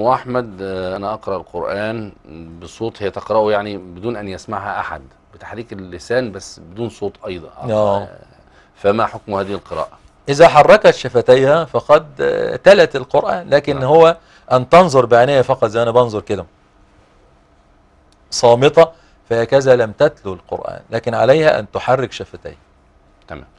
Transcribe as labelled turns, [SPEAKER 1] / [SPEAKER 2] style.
[SPEAKER 1] أم أحمد آه، أنا أقرأ القرآن بصوت هي تقرأه يعني بدون أن يسمعها أحد بتحريك اللسان بس بدون صوت أيضا آه، فما حكم هذه القراءة؟
[SPEAKER 2] إذا حركت شفتيها فقد آه، تلت القرآن لكن نعم. هو أن تنظر بعينيها فقط زي أنا بنظر كده صامتة فهكذا لم تتلو القرآن لكن عليها أن تحرك شفتيها تمام